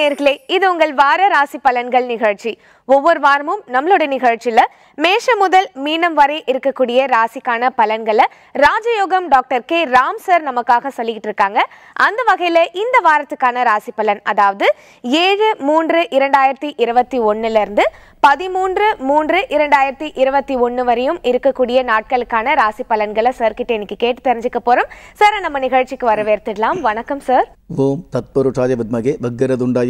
நேர்களே இது உங்கள் வார ராசி பலன்கள் நிகழ்ச்சி ஒவ்வொரு வாரமும் நம்மளோட நிகழ்ச்சியில மேஷம் முதல் மீனம் வரை இருக்கக்கூடிய ராசிக்கான பலன்களை ராஜயோகம் டாக்டர் கே ராம் சார் நமக்காக சொல்லிக்கிட்டு இருக்காங்க அந்த வகையில இந்த வாரத்துக்கான ராசி பலன் அதாவது ஏழு மூன்று இரண்டாயிரத்தி இருபத்தி இருந்து பதிமூன்று மூன்று இரண்டாயிரத்தி இருபத்தி ஒண்ணு வரையும் இருக்கக்கூடிய நாட்களுக்கான ராசி பலன்களை சார்கிட்ட எனக்கு கேட்டு தெரிஞ்சுக்க போறோம் சார் நம்ம நிகழ்ச்சிக்கு வரவேற்றுடலாம் வணக்கம் சார் ஓம் தத்புருஷாய பத்மகே பக்கரதுண்டாய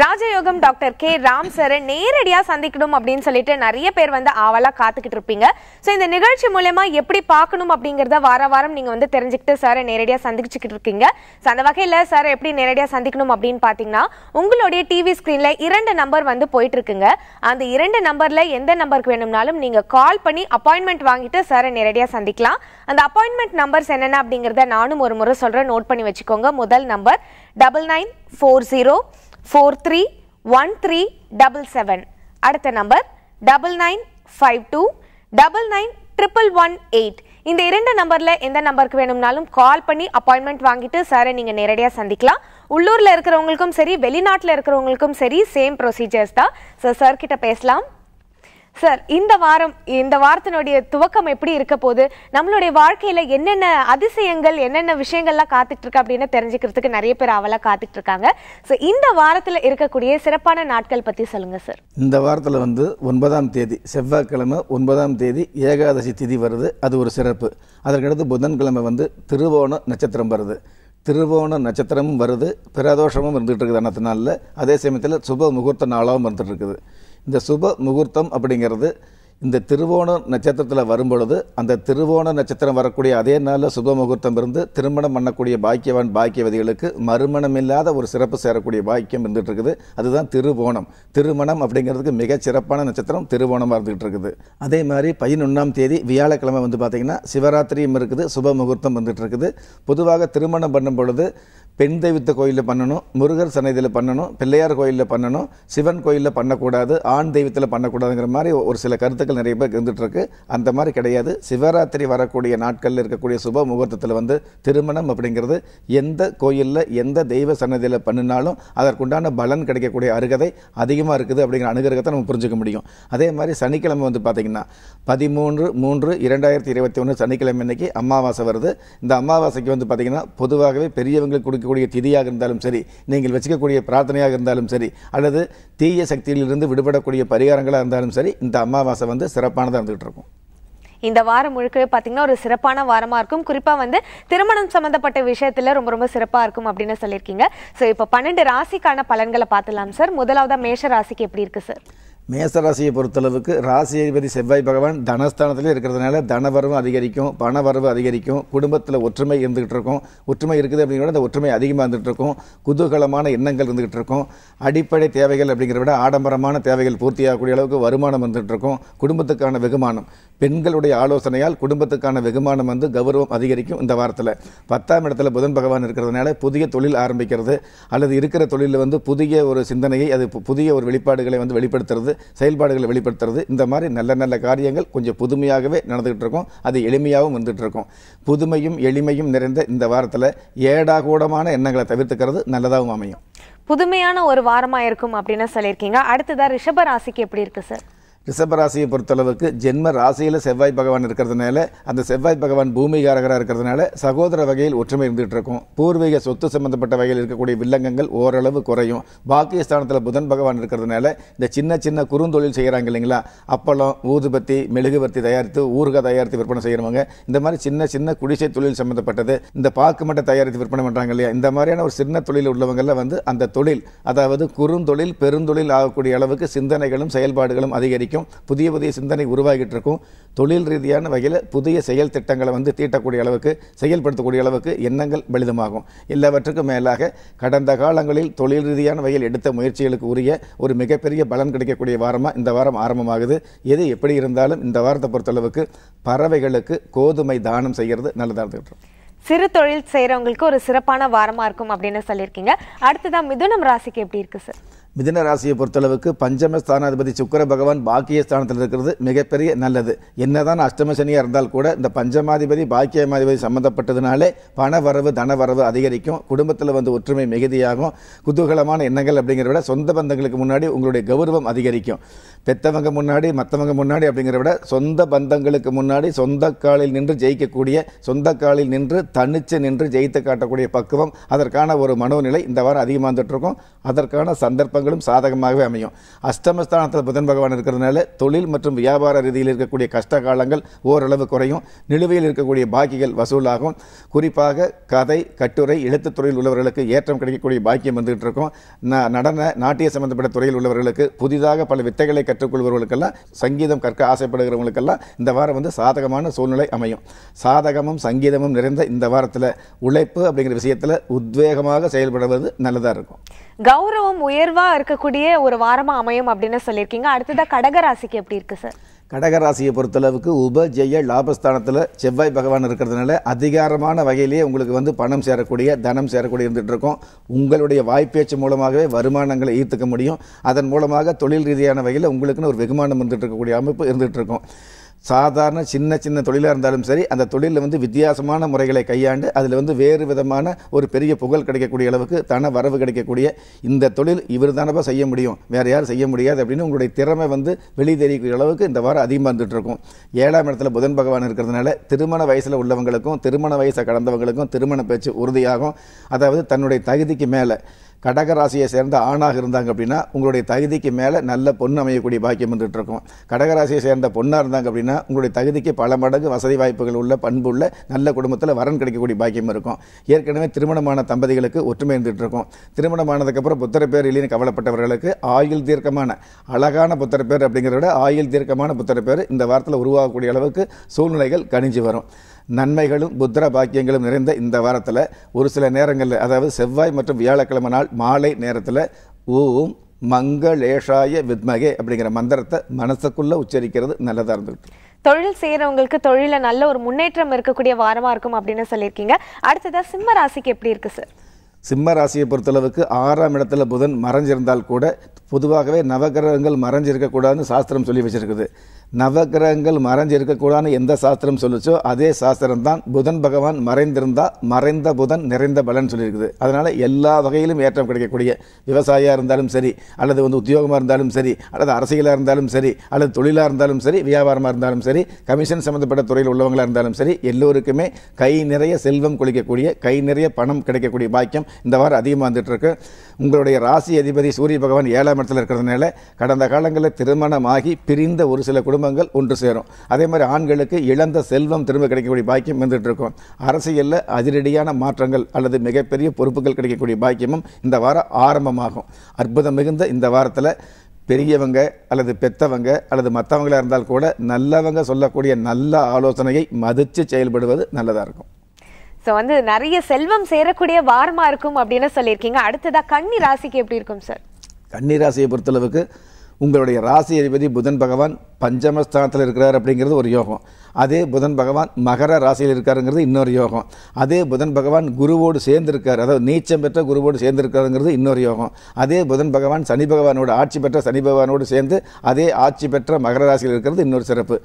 ராஜயோகம் டாக்டர் கே ராம் சரை நேரடியாக சந்திக்கணும் அப்படின்னு சொல்லிட்டு நிறைய பேர் வந்து ஆவலாக காத்துக்கிட்டு இருப்பீங்க ஸோ இந்த நிகழ்ச்சி மூலயமா எப்படி பார்க்கணும் அப்படிங்கிறத வார வாரம் நீங்கள் வந்து தெரிஞ்சுக்கிட்டு சார நேரடியாக சந்திச்சுக்கிட்டு இருக்கீங்க ஸோ அந்த வகையில் சாரை எப்படி நேரடியாக சந்திக்கணும் அப்படின்னு பார்த்தீங்கன்னா உங்களுடைய டிவி ஸ்க்ரீனில் இரண்டு நம்பர் வந்து போயிட்டு இருக்குங்க அந்த இரண்டு நம்பரில் எந்த நம்பருக்கு வேணும்னாலும் நீங்கள் கால் பண்ணி அப்பாயின்மெண்ட் வாங்கிட்டு சாரை நேரடியாக சந்திக்கலாம் அந்த அப்பாயின்மெண்ட் நம்பர்ஸ் என்னென்ன அப்படிங்கிறத நானும் ஒரு முறை சொல்கிறேன் நோட் பண்ணி வச்சுக்கோங்க முதல் number double nine four zero four three one three double seven அடுத்த number double nine five two double nine triple one eight இந்த இரண்டு நம்பரில் எந்த நம்பருக்கு வேணும்னாலும் கால் பண்ணி அப்பாயின்மெண்ட் வாங்கிட்டு சாரை நீங்கள் நேரடியாக சந்திக்கலாம் உள்ளூரில் இருக்கிறவங்களுக்கும் சரி வெளிநாட்டில் இருக்கிறவங்களுக்கும் சரி சேம் ப்ரொசீஜர்ஸ் தான் ஸோ சார்கிட்ட பேசலாம் சார் இந்த வாரம் இந்த வாரத்தினுடைய துவக்கம் எப்படி இருக்க போது நம்மளுடைய வாழ்க்கையில என்னென்ன அதிசயங்கள் என்னென்ன விஷயங்கள்லாம் காத்துட்டு இருக்கு அப்படின்னு தெரிஞ்சுக்கிறதுக்கு நிறைய பேர் அவலா காத்துட்டு இருக்காங்க ஸோ இந்த வாரத்தில் இருக்கக்கூடிய சிறப்பான நாட்கள் பத்தி சொல்லுங்க சார் இந்த வாரத்தில் வந்து ஒன்பதாம் தேதி செவ்வாய்க்கிழமை ஒன்பதாம் தேதி ஏகாதசி திதி வருது அது ஒரு சிறப்பு அதற்கடுத்து புதன்கிழமை வந்து திருவோண நட்சத்திரம் வருது திருவோண நட்சத்திரமும் வருது பிரதோஷமும் இருந்துகிட்டு இருக்குது அன்னத்து நாளில் அதே சமயத்தில் சுப முகூர்த்த நாளாகவும் இருந்துகிட்டு இருக்குது இந்த சுப முகூர்த்தம் அப்படிங்கிறது இந்த திருவோண நட்சத்திரத்தில் வரும்பொழுது அந்த திருவோண நட்சத்திரம் வரக்கூடிய அதே நாளில் சுப முகூர்த்தம் இருந்து திருமணம் பண்ணக்கூடிய பாக்கியவான் பாக்கியவதிகளுக்கு மறுமணம் இல்லாத ஒரு சிறப்பு சேரக்கூடிய பாக்கியம் இருந்துகிட்டு இருக்குது அதுதான் திருவோணம் திருமணம் அப்படிங்கிறதுக்கு மிக சிறப்பான நட்சத்திரம் திருவோணமாக இருந்துகிட்டு இருக்குது அதே மாதிரி பதினொன்றாம் தேதி வியாழக்கிழமை வந்து பார்த்திங்கன்னா சிவராத்திரியும் இருக்குது சுப முகூர்த்தம் வந்துட்டு இருக்குது பொதுவாக திருமணம் பண்ணும் பொழுது பெண் தெய்வத்த கோயிலில் பண்ணணும் முருகர் சன்னதியில் பண்ணணும் பிள்ளையார் கோயிலில் பண்ணணும் சிவன் கோயிலில் பண்ணக்கூடாது ஆண் தெய்வத்தில் பண்ணக்கூடாதுங்கிற மாதிரி ஒரு சில கருத்து கருத்துக்கள் நிறைய பேர் இருந்துட்டுருக்கு அந்த மாதிரி கிடையாது சிவராத்திரி வரக்கூடிய நாட்களில் இருக்கக்கூடிய சுப முகூர்த்தத்தில் வந்து திருமணம் அப்படிங்கிறது எந்த கோயிலில் எந்த தெய்வ சன்னதியில் பண்ணினாலும் அதற்குண்டான பலன் கிடைக்கக்கூடிய அருகதை அதிகமாக இருக்குது அப்படிங்கிற அணுகிறகத்தை நம்ம புரிஞ்சுக்க முடியும் அதே மாதிரி சனிக்கிழமை வந்து பார்த்திங்கன்னா பதிமூன்று மூன்று இரண்டாயிரத்தி இருபத்தி ஒன்று சனிக்கிழமை இன்னைக்கு அமாவாசை வருது இந்த அமாவாசைக்கு வந்து பார்த்திங்கன்னா பொதுவாகவே பெரியவங்களுக்கு கொடுக்கக்கூடிய திதியாக இருந்தாலும் சரி நீங்கள் வச்சுக்கக்கூடிய பிரார்த்தனையாக இருந்தாலும் சரி அல்லது தீய சக்தியிலிருந்து விடுபடக்கூடிய பரிகாரங்களாக இருந்தாலும் சரி இந்த அமாவாசை வந்து வந்து சிறப்பானதாக இருந்துகிட்டு இருக்கும் இந்த வாரம் முழுக்கவே பார்த்தீங்கன்னா ஒரு சிறப்பான வாரமாக இருக்கும் குறிப்பாக வந்து திருமணம் சம்மந்தப்பட்ட விஷயத்தில் ரொம்ப ரொம்ப சிறப்பாக இருக்கும் அப்படின்னு சொல்லியிருக்கீங்க ஸோ இப்போ பன்னெண்டு ராசிக்கான பலன்களை பார்த்துலாம் சார் முதலாவதாக மேஷ ராசிக்கு எப்படி இருக்குது சார் மேசராசியை பொறுத்தளவுக்கு ராசி அதிபதி செவ்வாய் பகவான் தனஸ்தானத்திலே இருக்கிறதுனால தனவரவு அதிகரிக்கும் பண வரவு அதிகரிக்கும் குடும்பத்தில் ஒற்றுமை இருந்துகிட்டு இருக்கும் ஒற்றுமை இருக்குது அப்படிங்கிற அந்த ஒற்றுமை அதிகமாக இருந்துகிட்டு இருக்கும் குதூகலமான எண்ணங்கள் இருந்துகிட்டு இருக்கும் அடிப்படை தேவைகள் அப்படிங்கிற விட ஆடம்பரமான தேவைகள் பூர்த்தியாகக்கூடிய அளவுக்கு வருமானம் வந்துகிட்டு இருக்கும் குடும்பத்துக்கான வெகுமானம் பெண்களுடைய ஆலோசனையால் குடும்பத்துக்கான வெகுமானம் வந்து கௌரவம் அதிகரிக்கும் இந்த வாரத்தில் பத்தாம் இடத்துல புதன் பகவான் இருக்கிறதுனால புதிய தொழில் ஆரம்பிக்கிறது அல்லது இருக்கிற தொழிலில் வந்து புதிய ஒரு சிந்தனையை அது புதிய ஒரு வெளிப்பாடுகளை வந்து வெளிப்படுத்துறது செயல்பாடுகளை வெளிப்படுத்துறது இந்த மாதிரி நல்ல நல்ல காரியங்கள் கொஞ்சம் புதுமையாகவே நடந்துகிட்டு இருக்கும் அது எளிமையாகவும் வந்துட்டு இருக்கும் புதுமையும் எளிமையும் நிறைந்த இந்த வாரத்தில் ஏடாகூடமான எண்ணங்களை தவிர்த்துக்கிறது நல்லதாகவும் அமையும் புதுமையான ஒரு வாரமாக இருக்கும் அப்படின்னு சொல்லியிருக்கீங்க அடுத்ததாக ரிஷபராசிக்கு எப்படி இருக்குது சார் ரிஷபராசியை பொறுத்தளவுக்கு ஜென்ம ராசியில் செவ்வாய் பகவான் இருக்கிறதுனால அந்த செவ்வாய் பகவான் பூமிகாரகராக இருக்கிறதுனால சகோதர வகையில் ஒற்றுமை இருந்துகிட்டு இருக்கும் பூர்வீக சொத்து சம்பந்தப்பட்ட வகையில் இருக்கக்கூடிய வில்லங்கங்கள் ஓரளவு குறையும் பாக்கியஸ்தானத்தில் புதன் பகவான் இருக்கிறதுனால இந்த சின்ன சின்ன குறுந்தொழில் செய்கிறாங்க இல்லைங்களா அப்பளம் ஊதுபத்தி மெழுகுபத்தி தயாரித்து ஊறுகாய் தயாரித்து விற்பனை செய்கிறவங்க இந்த மாதிரி சின்ன சின்ன குடிசை தொழில் சம்பந்தப்பட்டது இந்த பாக்கு மட்டை தயாரித்து விற்பனை பண்ணுறாங்க இல்லையா இந்த மாதிரியான ஒரு சின்ன தொழில் உள்ளவங்களில் வந்து அந்த தொழில் அதாவது குறுந்தொழில் பெருந்தொழில் ஆகக்கூடிய அளவுக்கு சிந்தனைகளும் செயல்பாடுகளும் அதிகரிக்கும் வரைக்கும் புதிய புதிய சிந்தனை உருவாகிட்டு இருக்கும் தொழில் ரீதியான வகையில் புதிய செயல் திட்டங்களை வந்து தீட்டக்கூடிய அளவுக்கு செயல்படுத்தக்கூடிய அளவுக்கு எண்ணங்கள் பெலிதமாகும் எல்லாவற்றுக்கும் மேலாக கடந்த காலங்களில் தொழில் ரீதியான வகையில் எடுத்த முயற்சிகளுக்கு உரிய ஒரு மிகப்பெரிய பலன் கிடைக்கக்கூடிய வாரமாக இந்த வாரம் ஆரம்பமாகுது எது எப்படி இருந்தாலும் இந்த வாரத்தை பொறுத்தளவுக்கு பறவைகளுக்கு கோதுமை தானம் செய்கிறது நல்லதாக இருந்துகிட்டு சிறு தொழில் செய்கிறவங்களுக்கு ஒரு சிறப்பான வாரமாக இருக்கும் அப்படின்னு சொல்லியிருக்கீங்க அடுத்ததான் மிதுனம் ராசிக்கு எப்படி இருக்குது சார் மிதின ராசியை பொறுத்தளவுக்கு பஞ்சம ஸ்தானாதிபதி சுக்கர பகவான் பாக்கிய ஸ்தானத்தில் இருக்கிறது மிகப்பெரிய நல்லது என்னதான் அஷ்டம சனியாக இருந்தால் கூட இந்த பஞ்சமாதிபதி பாக்கியமாதிபதி சம்மந்தப்பட்டதுனாலே பண வரவு தன வரவு அதிகரிக்கும் குடும்பத்தில் வந்து ஒற்றுமை மிகுதியாகும் குதூகலமான எண்ணங்கள் அப்படிங்கிற விட சொந்த பந்தங்களுக்கு முன்னாடி உங்களுடைய கௌரவம் அதிகரிக்கும் பெத்தவங்க முன்னாடி மற்றவங்க முன்னாடி அப்படிங்கிற விட சொந்த பந்தங்களுக்கு முன்னாடி சொந்த காலில் நின்று ஜெயிக்கக்கூடிய சொந்த காலில் நின்று தனிச்சு நின்று ஜெயித்து காட்டக்கூடிய பக்குவம் அதற்கான ஒரு மனோநிலை இந்த வாரம் அதிகமாக வந்துட்டுருக்கும் அதற்கான சந்தர்ப்பங்கள் யோகங்களும் சாதகமாகவே அமையும் அஷ்டமஸ்தானத்தில் புதன் பகவான் இருக்கிறதுனால தொழில் மற்றும் வியாபார ரீதியில் இருக்கக்கூடிய கஷ்ட காலங்கள் ஓரளவு குறையும் நிலுவையில் இருக்கக்கூடிய பாக்கிகள் வசூலாகும் குறிப்பாக கதை கட்டுரை எழுத்துத் துறையில் உள்ளவர்களுக்கு ஏற்றம் கிடைக்கக்கூடிய பாக்கியம் வந்துகிட்டு இருக்கும் நடன நாட்டிய சம்பந்தப்பட்ட துறையில் உள்ளவர்களுக்கு புதிதாக பல வித்தைகளை கற்றுக்கொள்பவர்களுக்கெல்லாம் சங்கீதம் கற்க ஆசைப்படுகிறவங்களுக்கெல்லாம் இந்த வாரம் வந்து சாதகமான சூழ்நிலை அமையும் சாதகமும் சங்கீதமும் நிறைந்த இந்த வாரத்தில் உழைப்பு அப்படிங்கிற விஷயத்தில் உத்வேகமாக செயல்படுவது நல்லதாக இருக்கும் கௌரவம் உயர்வாக இருக்கக்கூடிய ஒரு வாரமாக அமையும் அப்படின்னு சொல்லியிருக்கீங்க அடுத்ததாக கடகராசிக்கு எப்படி இருக்குது சார் கடகராசியை பொறுத்தளவுக்கு உபஜெய லாபஸ்தானத்தில் செவ்வாய் பகவான் இருக்கிறதுனால அதிகாரமான வகையிலேயே உங்களுக்கு வந்து பணம் சேரக்கூடிய தனம் சேரக்கூடிய இருந்துகிட்டு இருக்கும் உங்களுடைய வாய்ப்பேச்சு மூலமாகவே வருமானங்களை ஈர்த்துக்க முடியும் அதன் மூலமாக தொழில் ரீதியான வகையில் உங்களுக்குன்னு ஒரு வெகுமானம் இருந்துகிட்டு இருக்கக்கூடிய அமைப்பு இருந்துகிட்டு இருக்கும் சாதாரண சின்ன சின்ன தொழிலாக இருந்தாலும் சரி அந்த தொழிலில் வந்து வித்தியாசமான முறைகளை கையாண்டு அதில் வந்து வேறு விதமான ஒரு பெரிய புகழ் கிடைக்கக்கூடிய அளவுக்கு தன வரவு கிடைக்கக்கூடிய இந்த தொழில் இவர் தானப்பா செய்ய முடியும் வேறு யாரும் செய்ய முடியாது அப்படின்னு உங்களுடைய திறமை வந்து வெளி தெரியக்கூடிய அளவுக்கு இந்த வாரம் அதிகமாக இருந்துகிட்டு இருக்கும் ஏழாம் இடத்துல புதன் பகவான் இருக்கிறதுனால திருமண வயசில் உள்ளவங்களுக்கும் திருமண வயசை கடந்தவங்களுக்கும் திருமண பேச்சு உறுதியாகும் அதாவது தன்னுடைய தகுதிக்கு மேலே கடகராசியை சேர்ந்த ஆணாக இருந்தாங்க அப்படின்னா உங்களுடைய தகுதிக்கு மேலே நல்ல பொண்ணு அமையக்கூடிய பாக்கியம் வந்துட்டு இருக்கும் கடகராசியை சேர்ந்த பொண்ணாக இருந்தாங்க அப்படின்னா உங்களுடைய தகுதிக்கு பல மடங்கு வசதி வாய்ப்புகள் உள்ள பண்பு உள்ள நல்ல குடும்பத்தில் வரன் கிடைக்கக்கூடிய பாக்கியம் இருக்கும் ஏற்கனவே திருமணமான தம்பதிகளுக்கு ஒற்றுமை இருந்துட்டு இருக்கும் திருமணமானதுக்கப்புறம் புத்திர பேர் இல்லைன்னு கவலைப்பட்டவர்களுக்கு ஆயுள் தீர்க்கமான அழகான புத்திர பேர் அப்படிங்கிறத விட ஆயுள் தீர்க்கமான புத்திர பேர் இந்த வாரத்தில் உருவாகக்கூடிய அளவுக்கு சூழ்நிலைகள் கணிஞ்சு வரும் நன்மைகளும் புத்திர பாக்கியங்களும் நிறைந்த இந்த வாரத்தில் ஒரு சில நேரங்களில் அதாவது செவ்வாய் மற்றும் வியாழக்கிழமை நாள் மாலை நேரத்தில் ஓம் மங்களேஷாய வித்மகே அப்படிங்கிற மந்திரத்தை மனசுக்குள்ளே உச்சரிக்கிறது நல்லதாக இருந்துகிட்டு தொழில் செய்கிறவங்களுக்கு தொழிலில் நல்ல ஒரு முன்னேற்றம் இருக்கக்கூடிய வாரமாக இருக்கும் அப்படின்னு சொல்லியிருக்கீங்க அடுத்ததாக சிம்ம ராசிக்கு எப்படி இருக்குது சார் சிம்ம ராசியை பொறுத்தளவுக்கு ஆறாம் இடத்துல புதன் மறைஞ்சிருந்தால் கூட பொதுவாகவே நவகிரகங்கள் மறைஞ்சிருக்கக்கூடாதுன்னு சாஸ்திரம் சொல்லி வச்சுருக்குது நவகிரகங்கள் மறைஞ்சிருக்கக்கூடாதுன்னு எந்த சாஸ்திரம் சொல்லுச்சோ அதே சாஸ்திரம் தான் புதன் பகவான் மறைந்திருந்தால் மறைந்த புதன் நிறைந்த பலன் சொல்லியிருக்குது அதனால் எல்லா வகையிலும் ஏற்றம் கிடைக்கக்கூடிய விவசாயியாக இருந்தாலும் சரி அல்லது வந்து உத்தியோகமாக இருந்தாலும் சரி அல்லது அரசியலாக இருந்தாலும் சரி அல்லது தொழிலாக இருந்தாலும் சரி வியாபாரமாக இருந்தாலும் சரி கமிஷன் சம்மந்தப்பட்ட துறையில் உள்ளவங்களாக இருந்தாலும் சரி எல்லோருக்குமே கை நிறைய செல்வம் குளிக்கக்கூடிய கை நிறைய பணம் கிடைக்கக்கூடிய பாக்கியம் இந்த வாரம் அதிகமாக வந்துட்டுருக்கு உங்களுடைய ராசி அதிபதி சூரிய பகவான் ஏழாம் இடத்துல இருக்கிறதுனால கடந்த காலங்களில் திருமணமாகி பிரிந்த ஒரு சில குடும்பங்கள் ஒன்று சேரும் அதே மாதிரி ஆண்களுக்கு இழந்த செல்வம் திரும்ப கிடைக்கக்கூடிய பாக்கியம் வந்துட்டு இருக்கும் அரசியலில் அதிரடியான மாற்றங்கள் அல்லது மிகப்பெரிய பொறுப்புகள் கிடைக்கக்கூடிய பாக்கியமும் இந்த வாரம் ஆரம்பமாகும் அற்புதம் மிகுந்த இந்த வாரத்தில் பெரியவங்க அல்லது பெத்தவங்க அல்லது மற்றவங்களாக இருந்தால் கூட நல்லவங்க சொல்லக்கூடிய நல்ல ஆலோசனையை மதித்து செயல்படுவது நல்லதாக இருக்கும் ஸோ வந்து நிறைய செல்வம் சேரக்கூடிய வாரமாக இருக்கும் அப்படின்னு சொல்லியிருக்கீங்க அடுத்ததாக கன்னி ராசிக்கு எப்படி இருக்கும் சார் கன்னி ராசியை பொறுத்தளவுக்கு உங்களுடைய ராசி அதிபதி புதன் பகவான் பஞ்சமஸ்தானத்தில் இருக்கிறார் அப்படிங்கிறது ஒரு யோகம் அதே புதன் பகவான் மகர ராசியில் இருக்காருங்கிறது இன்னொரு யோகம் அதே புதன் பகவான் குருவோடு சேர்ந்திருக்கார் அதாவது நீச்சம் பெற்ற குருவோடு சேர்ந்திருக்காருங்கிறது இன்னொரு யோகம் அதே புதன் பகவான் சனி பகவானோட ஆட்சி பெற்ற சனி பகவானோடு சேர்ந்து அதே ஆட்சி பெற்ற மகர ராசியில் இருக்கிறது இன்னொரு சிறப்பு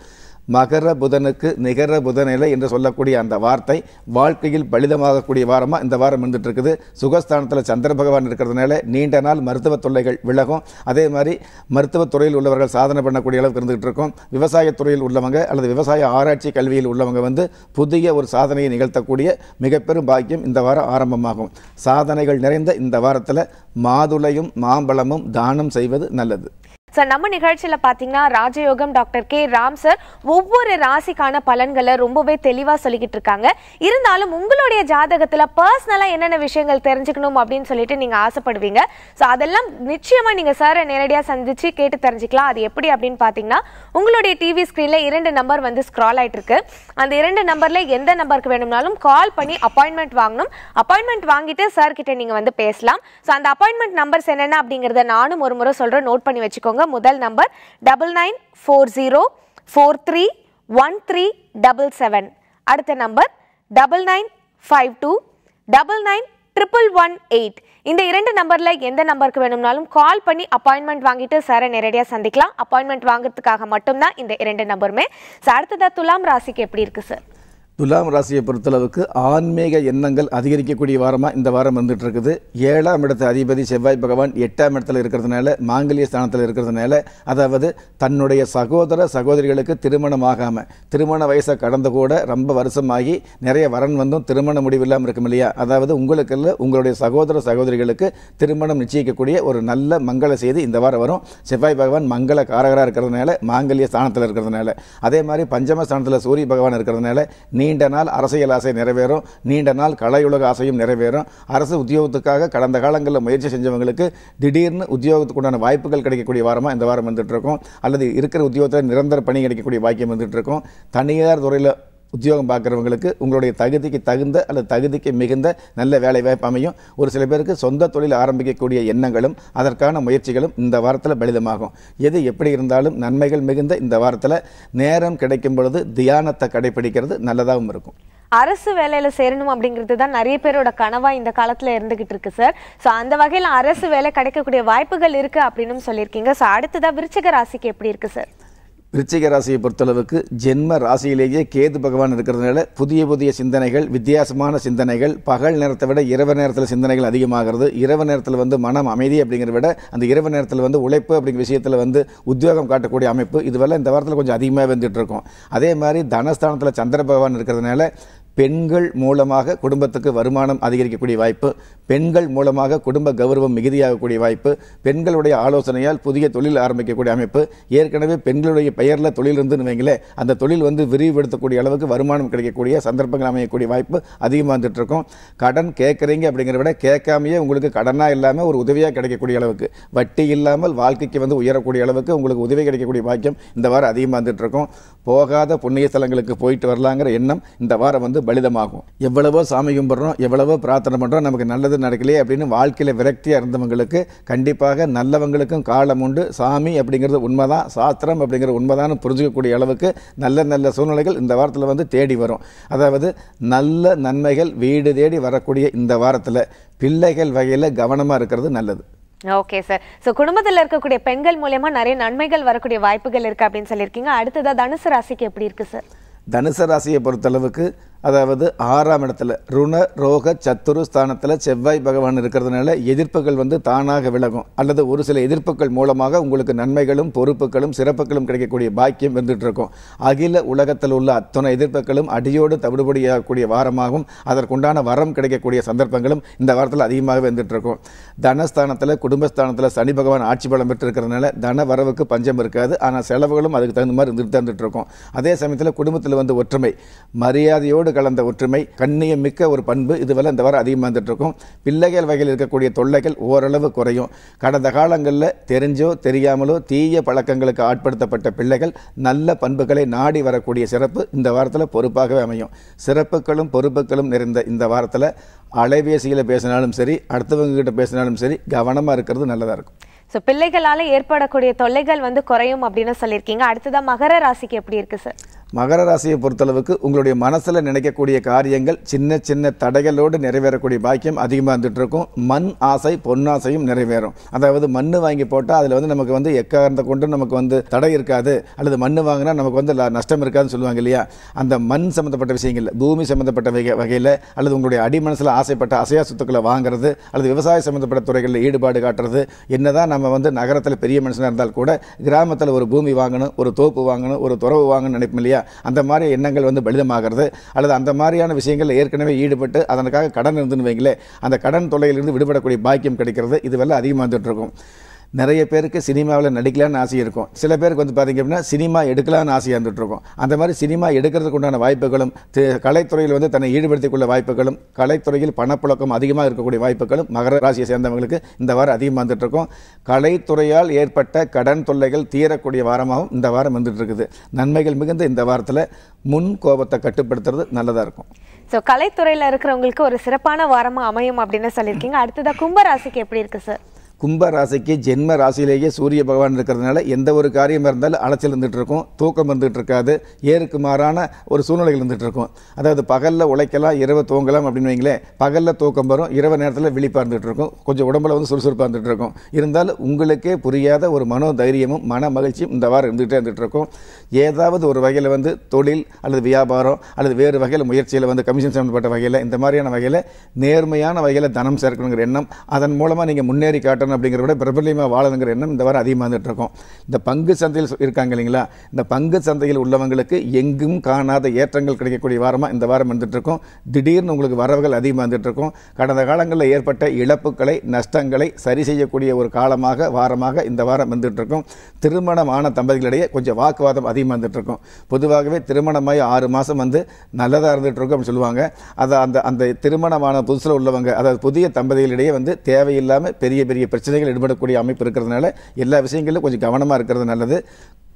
மகர புதனுக்கு நிகர புதனிலை என்று சொல்லக்கூடிய அந்த வார்த்தை வாழ்க்கையில் பலிதமாகக்கூடிய வாரமாக இந்த வாரம் இருந்துட்டு இருக்குது சுகஸ்தானத்தில் சந்திர பகவான் இருக்கிறதுனால நீண்ட நாள் மருத்துவ தொல்லைகள் விலகும் அதே மாதிரி துறையில் உள்ளவர்கள் சாதனை பண்ணக்கூடிய அளவுக்கு இருந்துகிட்டு இருக்கும் விவசாயத்துறையில் உள்ளவங்க அல்லது விவசாய ஆராய்ச்சி கல்வியில் உள்ளவங்க வந்து புதிய ஒரு சாதனையை நிகழ்த்தக்கூடிய மிகப்பெரும் பாக்கியம் இந்த வாரம் ஆரம்பமாகும் சாதனைகள் நிறைந்த இந்த வாரத்தில் மாதுளையும் மாம்பழமும் தானம் செய்வது நல்லது சார் நம்ம நிகழ்ச்சியில் பார்த்தீங்கன்னா ராஜயோகம் டாக்டர் கே ராம் சார் ஒவ்வொரு ராசிக்கான பலன்களை ரொம்பவே தெளிவாக சொல்லிக்கிட்டு இருக்காங்க இருந்தாலும் உங்களுடைய ஜாதகத்தில் பர்சனலாக என்னென்ன விஷயங்கள் தெரிஞ்சுக்கணும் அப்படின்னு சொல்லிட்டு நீங்கள் ஆசைப்படுவீங்க ஸோ அதெல்லாம் நிச்சயமாக நீங்கள் சாரை நேரடியாக சந்தித்து கேட்டு தெரிஞ்சுக்கலாம் அது எப்படி அப்படின்னு பார்த்தீங்கன்னா உங்களுடைய டிவி ஸ்க்ரீனில் இரண்டு நம்பர் வந்து ஸ்க்ரால் ஆகிட்டு அந்த இரண்டு நம்பரில் எந்த நம்பருக்கு வேணும்னாலும் கால் பண்ணி அப்பாயின்மெண்ட் வாங்கணும் அப்பாயின்மெண்ட் வாங்கிட்டு சார் கிட்ட நீங்கள் வந்து பேசலாம் ஸோ அந்த அப்பாயின்மெண்ட் நம்பர்ஸ் என்னென்ன அப்படிங்கிறத நானும் ஒரு முறை சொல்கிறேன் நோட் பண்ணி வச்சுக்கோங்க முதல் number double nine four zero four three one three double seven அடுத்த number double nine five two double nine triple one eight இந்த இரண்டு நம்பரில் எந்த நம்பருக்கு வேணும்னாலும் கால் பண்ணி அப்பாயின்மெண்ட் வாங்கிட்டு சாரை நேரடியாக சந்திக்கலாம் அப்பாயின்மெண்ட் வாங்குறதுக்காக மட்டும்தான் இந்த இரண்டு நம்பருமே சார் அடுத்ததாக துலாம் ராசிக்கு எப்படி இருக்குது சார் துலாம் ராசியை பொறுத்தளவுக்கு ஆன்மீக எண்ணங்கள் அதிகரிக்கக்கூடிய வாரமாக இந்த வாரம் வந்துட்டு இருக்குது ஏழாம் இடத்து அதிபதி செவ்வாய் பகவான் எட்டாம் இடத்துல இருக்கிறதுனால மாங்கல்ய ஸ்தானத்தில் இருக்கிறதுனால அதாவது தன்னுடைய சகோதர சகோதரிகளுக்கு திருமணம் ஆகாமல் திருமண வயசை கடந்து கூட ரொம்ப வருஷமாகி நிறைய வரன் வந்தும் திருமண முடிவு இல்லாமல் இருக்கும் இல்லையா அதாவது உங்களுக்கு இல்லை உங்களுடைய சகோதர சகோதரிகளுக்கு திருமணம் நிச்சயிக்கக்கூடிய ஒரு நல்ல மங்கள செய்தி இந்த வாரம் வரும் செவ்வாய் பகவான் மங்கள காரகராக இருக்கிறதுனால மாங்கல்ய ஸ்தானத்தில் இருக்கிறதுனால அதே மாதிரி பஞ்சம ஸ்தானத்தில் சூரிய பகவான் இருக்கிறதுனால நீ நீண்ட நாள் அரசியல் ஆசை நிறைவேறும் நீண்ட நாள் கலையுலக ஆசையும் நிறைவேறும் அரசு உத்தியோகத்துக்காக கடந்த காலங்களில் முயற்சி செஞ்சவங்களுக்கு திடீர்னு உத்தியோகத்துக்குண்டான வாய்ப்புகள் கிடைக்கக்கூடிய வாரமாக இந்த வாரம் வந்துட்டுருக்கும் அல்லது இருக்கிற உத்தியோகத்தில் நிரந்தர பணி கிடைக்கக்கூடிய வாக்கியம் வந்துட்டுருக்கும் தனியார் துறையில் உத்தியோகம் பார்க்குறவங்களுக்கு உங்களுடைய தகுதிக்கு தகுந்த அல்லது தகுதிக்கு மிகுந்த நல்ல வேலை வாய்ப்பு அமையும் ஒரு சில பேருக்கு சொந்த தொழில் ஆரம்பிக்கக்கூடிய எண்ணங்களும் அதற்கான முயற்சிகளும் இந்த வாரத்தில் பலிதமாகும் எது எப்படி இருந்தாலும் நன்மைகள் மிகுந்த இந்த வாரத்தில் நேரம் கிடைக்கும் பொழுது தியானத்தை கடைபிடிக்கிறது நல்லதாகவும் இருக்கும் அரசு வேலையில சேரணும் அப்படிங்கிறது தான் நிறைய பேரோட கனவா இந்த காலத்துல இருந்துகிட்டு இருக்கு சார் ஸோ அந்த வகையில் அரசு வேலை கிடைக்கக்கூடிய வாய்ப்புகள் இருக்கு அப்படின்னு சொல்லியிருக்கீங்க ஸோ அடுத்ததான் விருச்சிக ராசிக்கு எப்படி இருக்கு சார் விருச்சிக ராசியை பொறுத்தளவுக்கு ஜென்ம ராசியிலேயே கேது பகவான் இருக்கிறதுனால புதிய புதிய சிந்தனைகள் வித்தியாசமான சிந்தனைகள் பகல் நேரத்தை விட இரவு நேரத்தில் சிந்தனைகள் அதிகமாகிறது இரவு நேரத்தில் வந்து மனம் அமைதி அப்படிங்கிற விட அந்த இரவு நேரத்தில் வந்து உழைப்பு அப்படிங்கிற விஷயத்தில் வந்து உத்தியோகம் காட்டக்கூடிய அமைப்பு இதுவெல்லாம் இந்த வாரத்தில் கொஞ்சம் அதிகமாக வந்துட்டு இருக்கும் அதே மாதிரி தனஸ்தானத்தில் சந்திர பகவான் இருக்கிறதுனால பெண்கள் மூலமாக குடும்பத்துக்கு வருமானம் அதிகரிக்கக்கூடிய வாய்ப்பு பெண்கள் மூலமாக குடும்ப கௌரவம் மிகுதியாகக்கூடிய வாய்ப்பு பெண்களுடைய ஆலோசனையால் புதிய தொழில் ஆரம்பிக்கக்கூடிய அமைப்பு ஏற்கனவே பெண்களுடைய பெயரில் தொழில் இருந்துன்னு வைங்களே அந்த தொழில் வந்து விரிவுபடுத்தக்கூடிய அளவுக்கு வருமானம் கிடைக்கக்கூடிய சந்தர்ப்பங்கள் அமையக்கூடிய வாய்ப்பு அதிகமாக இருக்கும் கடன் கேட்குறீங்க அப்படிங்கிற விட கேட்காமையே உங்களுக்கு கடனாக இல்லாமல் ஒரு உதவியாக கிடைக்கக்கூடிய அளவுக்கு வட்டி இல்லாமல் வாழ்க்கைக்கு வந்து உயரக்கூடிய அளவுக்கு உங்களுக்கு உதவி கிடைக்கக்கூடிய வாக்கியம் இந்த வாரம் அதிகமாக இருக்கும் போகாத புண்ணிய ஸ்தலங்களுக்கு போயிட்டு வரலாங்கிற எண்ணம் இந்த வாரம் வந்து அது பலிதமாகும் எவ்வளவோ சாமி கும்பிட்றோம் எவ்வளவோ பிரார்த்தனை பண்ணுறோம் நமக்கு நல்லது நடக்கலையே அப்படின்னு வாழ்க்கையில் விரக்தியாக இருந்தவங்களுக்கு கண்டிப்பாக நல்லவங்களுக்கும் காலம் உண்டு சாமி அப்படிங்கிறது உண்மைதான் சாஸ்திரம் அப்படிங்கிற உண்மைதான் புரிஞ்சுக்கக்கூடிய அளவுக்கு நல்ல நல்ல சூழ்நிலைகள் இந்த வாரத்தில் வந்து தேடி வரும் அதாவது நல்ல நன்மைகள் வீடு தேடி வரக்கூடிய இந்த வாரத்தில் பிள்ளைகள் வகையில் கவனமாக இருக்கிறது நல்லது ஓகே சார் ஸோ குடும்பத்தில் இருக்கக்கூடிய பெண்கள் மூலயமா நிறைய நன்மைகள் வரக்கூடிய வாய்ப்புகள் இருக்குது அப்படின்னு சொல்லியிருக்கீங்க அடுத்ததாக தனுசு ராசிக்கு எப்படி இருக்குது சார் தனுசு ராசியை பொறுத்தளவுக்கு அதாவது ஆறாம் இடத்துல ருண ரோக சத்துரு ஸ்தானத்தில் செவ்வாய் பகவான் இருக்கிறதுனால எதிர்ப்புகள் வந்து தானாக விலகும் அல்லது ஒரு சில எதிர்ப்புகள் மூலமாக உங்களுக்கு நன்மைகளும் பொறுப்புகளும் சிறப்புகளும் கிடைக்கக்கூடிய பாக்கியம் இருக்கும் அகில உலகத்தில் உள்ள அத்தனை எதிர்ப்புகளும் அடியோடு தவிடுபடியாகக்கூடிய வாரமாகவும் அதற்குண்டான வரம் கிடைக்கக்கூடிய சந்தர்ப்பங்களும் இந்த வாரத்தில் வந்துட்டு வந்துட்டுருக்கும் தனஸ்தானத்தில் குடும்பஸ்தானத்தில் சனி பகவான் ஆட்சி பலம் பெற்றிருக்கிறதுனால தன வரவுக்கு பஞ்சம் இருக்காது ஆனால் செலவுகளும் அதுக்கு தகுந்த மாதிரி இருந்துட்டு வந்துட்டு இருக்கும் அதே சமயத்தில் குடும்பத்தில் வந்து ஒற்றுமை மரியாதையோடு அன்போடு கலந்த ஒற்றுமை கண்ணியம் மிக்க ஒரு பண்பு இதுவரை இந்த வாரம் அதிகமாக வந்துட்டு இருக்கும் பிள்ளைகள் வகையில் இருக்கக்கூடிய தொல்லைகள் ஓரளவு குறையும் கடந்த காலங்களில் தெரிஞ்சோ தெரியாமலோ தீய பழக்கங்களுக்கு ஆட்படுத்தப்பட்ட பிள்ளைகள் நல்ல பண்புகளை நாடி வரக்கூடிய சிறப்பு இந்த வாரத்தில் பொறுப்பாகவே அமையும் சிறப்புகளும் பொறுப்புகளும் நிறைந்த இந்த வாரத்தில் அலைபேசியில் பேசினாலும் சரி அடுத்தவங்க கிட்ட பேசினாலும் சரி கவனமாக இருக்கிறது நல்லதாக இருக்கும் ஸோ பிள்ளைகளால் ஏற்படக்கூடிய தொல்லைகள் வந்து குறையும் அப்படின்னு சொல்லியிருக்கீங்க அடுத்ததான் மகர ராசிக்கு எப்படி இருக்குது சார் மகர ராசியை பொறுத்தளவுக்கு உங்களுடைய மனசில் நினைக்கக்கூடிய காரியங்கள் சின்ன சின்ன தடைகளோடு நிறைவேறக்கூடிய பாக்கியம் அதிகமாக இருந்துகிட்டு இருக்கும் மண் ஆசை பொன்னாசையும் நிறைவேறும் அதாவது மண் வாங்கி போட்டால் அதில் வந்து நமக்கு வந்து எக்காரந்த கொண்டு நமக்கு வந்து தடை இருக்காது அல்லது மண் வாங்கினா நமக்கு வந்து நஷ்டம் இருக்காதுன்னு சொல்லுவாங்க இல்லையா அந்த மண் சம்மந்தப்பட்ட விஷயங்கள் பூமி சம்மந்தப்பட்ட வகை வகையில் அல்லது உங்களுடைய அடிமனசில் ஆசைப்பட்ட அசையா சொத்துக்களை வாங்குறது அல்லது விவசாய சம்மந்தப்பட்ட துறைகளில் ஈடுபாடு காட்டுறது என்னதான் நம்ம வந்து நகரத்தில் பெரிய மனுஷனாக இருந்தால் கூட கிராமத்தில் ஒரு பூமி வாங்கணும் ஒரு தோப்பு வாங்கணும் ஒரு துறவு வாங்கணும்னு நினைப்போம் இல்லையா அந்த மாதிரி எண்ணங்கள் வந்து பலிதமாகிறது அல்லது அந்த மாதிரியான விஷயங்களில் ஏற்கனவே ஈடுபட்டு அதற்காக கடன் இருந்துன்னு வைங்களே அந்த கடன் தொல்லையிலிருந்து விடுபடக்கூடிய பாக்கியம் கிடைக்கிறது இதுவெல்லாம் அதிகமாக வந்துட்டு இருக்கும் நிறைய பேருக்கு சினிமாவில் நடிக்கலான்னு ஆசை இருக்கும் சில பேருக்கு வந்து பார்த்திங்க அப்படின்னா சினிமா எடுக்கலான்னு ஆசையாக இருந்துகிட்ருக்கும் அந்த மாதிரி சினிமா எடுக்கிறதுக்கு உண்டான வாய்ப்புகளும் கலைத்துறையில் வந்து தன்னை ஈடுபடுத்திக்கொள்ள வாய்ப்புகளும் கலைத்துறையில் பணப்புழக்கம் அதிகமாக இருக்கக்கூடிய வாய்ப்புகளும் மகர ராசியை சேர்ந்தவங்களுக்கு இந்த வாரம் அதிகமாக வந்துட்டுருக்கும் கலைத்துறையால் ஏற்பட்ட கடன் தொல்லைகள் தீரக்கூடிய வாரமாகவும் இந்த வாரம் வந்துட்டுருக்குது நன்மைகள் மிகுந்த இந்த வாரத்தில் முன் கோபத்தை கட்டுப்படுத்துறது நல்லதாக இருக்கும் ஸோ கலைத்துறையில் இருக்கிறவங்களுக்கு ஒரு சிறப்பான வாரமாக அமையும் அப்படின்னு சொல்லியிருக்கீங்க அடுத்ததாக கும்பராசிக்கு எப்படி இருக்குது சார் கும்ப ராசிக்கு ஜென்ம ராசியிலேயே சூரிய பகவான் இருக்கிறதுனால எந்த ஒரு காரியம் இருந்தாலும் அலைச்சல் இருந்துகிட்டு இருக்கும் தூக்கம் இருந்துகிட்டு இருக்காது ஏருக்கு மாறான ஒரு சூழ்நிலைகள் இருந்துகிட்டு இருக்கும் அதாவது பகலில் உழைக்கலாம் இரவு தூங்கலாம் அப்படின்னு வைங்களேன் பகலில் தூக்கம் வரும் இரவு நேரத்தில் விழிப்பாக இருந்துகிட்டு இருக்கும் கொஞ்சம் உடம்புல வந்து சுறுசுறுப்பாக இருந்துகிட்டு இருக்கும் இருந்தாலும் உங்களுக்கே புரியாத ஒரு மனோ தைரியமும் மன மகிழ்ச்சியும் இந்த வாரம் இருந்துகிட்டே இருந்துகிட்டு இருக்கும் ஏதாவது ஒரு வகையில் வந்து தொழில் அல்லது வியாபாரம் அல்லது வேறு வகையில் முயற்சியில் வந்து கமிஷன் சம்மந்தப்பட்ட வகையில் இந்த மாதிரியான வகையில் நேர்மையான வகையில் தனம் சேர்க்கணுங்கிற எண்ணம் அதன் மூலமாக நீங்கள் முன்னேறி காட்டணும் வாழணும் அப்படிங்கிற விட பிரபல்யமாக வாழணுங்கிற எண்ணம் இந்த வாரம் அதிகமாக வந்துட்டு இருக்கும் இந்த பங்கு சந்தையில் இருக்காங்க இல்லைங்களா இந்த பங்கு சந்தையில் உள்ளவங்களுக்கு எங்கும் காணாத ஏற்றங்கள் கிடைக்கக்கூடிய வாரமாக இந்த வாரம் வந்துட்டு இருக்கும் திடீர்னு உங்களுக்கு வரவுகள் அதிகமாக வந்துட்டு இருக்கும் கடந்த காலங்களில் ஏற்பட்ட இழப்புகளை நஷ்டங்களை சரி செய்யக்கூடிய ஒரு காலமாக வாரமாக இந்த வாரம் வந்துட்டு இருக்கும் திருமணமான தம்பதிகளிடையே கொஞ்சம் வாக்குவாதம் அதிகமாக வந்துட்டு இருக்கும் பொதுவாகவே திருமணமாய் ஆறு மாதம் வந்து நல்லதாக இருந்துட்டு இருக்கும் அப்படின்னு சொல்லுவாங்க அதை அந்த அந்த திருமணமான புதுசில் உள்ளவங்க அதாவது புதிய தம்பதிகளிடையே வந்து தேவையில்லாமல் பெரிய பெரிய பிரச்சனை பிரச்சனைகள் ஈடுபடக்கூடிய அமைப்பு இருக்கிறதுனால எல்லா விஷயங்களிலும் கொஞ்சம் கவனமாக இருக்கிறது நல்லது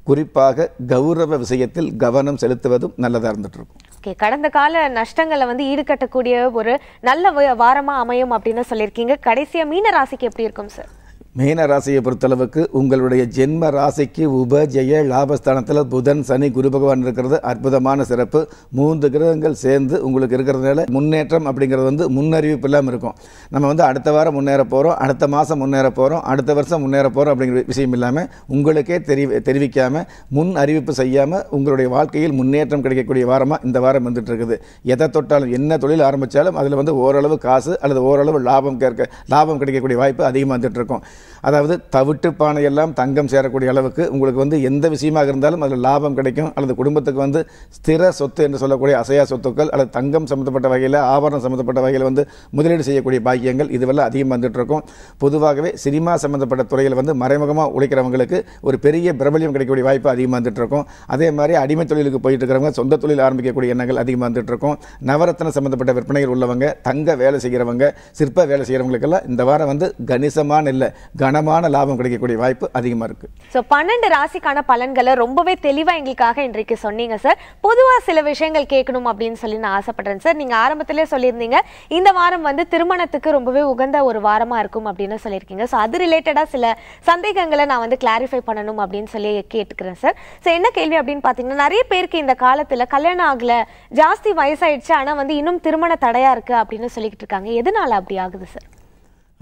குறிப்பாக கௌரவ விஷயத்தில் கவனம் செலுத்துவதும் நல்லதாக இருந்துட்டு இருக்கும் ஓகே கடந்த கால நஷ்டங்களை வந்து ஈடுகட்டக்கூடிய ஒரு நல்ல வாரமாக அமையும் அப்படின்னு சொல்லியிருக்கீங்க கடைசியாக மீன ராசிக்கு எப்படி இருக்கும் சார் மீன ராசியை பொறுத்தளவுக்கு உங்களுடைய ஜென்ம ராசிக்கு உபஜய லாபஸ்தானத்தில் புதன் சனி குரு பகவான் இருக்கிறது அற்புதமான சிறப்பு மூன்று கிரகங்கள் சேர்ந்து உங்களுக்கு இருக்கிறதுனால முன்னேற்றம் அப்படிங்கிறது வந்து முன்னறிவிப்பு இல்லாமல் இருக்கும் நம்ம வந்து அடுத்த வாரம் முன்னேற போகிறோம் அடுத்த மாதம் முன்னேற போகிறோம் அடுத்த வருஷம் முன்னேற போகிறோம் அப்படிங்கிற விஷயம் இல்லாமல் உங்களுக்கே தெரி தெரிவிக்காமல் முன் அறிவிப்பு செய்யாமல் உங்களுடைய வாழ்க்கையில் முன்னேற்றம் கிடைக்கக்கூடிய வாரமாக இந்த வாரம் வந்துட்டு இருக்குது எதை தொட்டாலும் என்ன தொழில் ஆரம்பித்தாலும் அதில் வந்து ஓரளவு காசு அல்லது ஓரளவு லாபம் கேட்க லாபம் கிடைக்கக்கூடிய வாய்ப்பு அதிகமாக வந்துட்டு இருக்கும் அதாவது தவிட்டு பானையெல்லாம் தங்கம் சேரக்கூடிய அளவுக்கு உங்களுக்கு வந்து எந்த விஷயமாக இருந்தாலும் அதில் லாபம் கிடைக்கும் அல்லது குடும்பத்துக்கு வந்து ஸ்திர சொத்து என்று சொல்லக்கூடிய அசையா சொத்துக்கள் அல்லது தங்கம் சம்மந்தப்பட்ட வகையில் ஆபரணம் சம்மந்தப்பட்ட வகையில் வந்து முதலீடு செய்யக்கூடிய பாக்கியங்கள் இதுவெல்லாம் அதிகம் வந்துட்டுருக்கும் பொதுவாகவே சினிமா சம்மந்தப்பட்ட துறையில் வந்து மறைமுகமாக உழைக்கிறவங்களுக்கு ஒரு பெரிய பிரபலியம் கிடைக்கக்கூடிய வாய்ப்பு அதிகமாக வந்துட்டுருக்கும் அதே மாதிரி அடிமை தொழிலுக்கு போயிட்டு இருக்கிறவங்க சொந்த தொழில் ஆரம்பிக்கக்கூடிய எண்ணங்கள் அதிகமாக வந்துட்டுருக்கும் நவரத்ன சம்மந்தப்பட்ட விற்பனைகள் உள்ளவங்க தங்க வேலை செய்கிறவங்க சிற்ப வேலை செய்கிறவங்களுக்கெல்லாம் இந்த வாரம் வந்து கணிசமான இல்லை கனமான லாபம் கிடைக்கக்கூடிய வாய்ப்பு அதிகமாக இருக்கு ஸோ பன்னெண்டு ராசிக்கான பலன்களை ரொம்பவே தெளிவாக எங்களுக்காக இன்றைக்கு சொன்னீங்க சார் பொதுவாக சில விஷயங்கள் கேட்கணும் அப்படின்னு சொல்லி நான் ஆசைப்படுறேன் சார் நீங்கள் ஆரம்பத்திலே சொல்லியிருந்தீங்க இந்த வாரம் வந்து திருமணத்துக்கு ரொம்பவே உகந்த ஒரு வாரமாக இருக்கும் அப்படின்னு சொல்லியிருக்கீங்க ஸோ அது ரிலேட்டடாக சில சந்தேகங்களை நான் வந்து கிளாரிஃபை பண்ணணும் அப்படின்னு சொல்லி கேட்டுக்கிறேன் சார் ஸோ என்ன கேள்வி அப்படின்னு பார்த்தீங்கன்னா நிறைய பேருக்கு இந்த காலத்தில் கல்யாணம் ஆகல ஜாஸ்தி வயசாயிடுச்சு ஆனால் வந்து இன்னும் திருமண தடையாக இருக்கு அப்படின்னு சொல்லிக்கிட்டு இருக்காங்க எதனால அப்படி ஆகுது சார்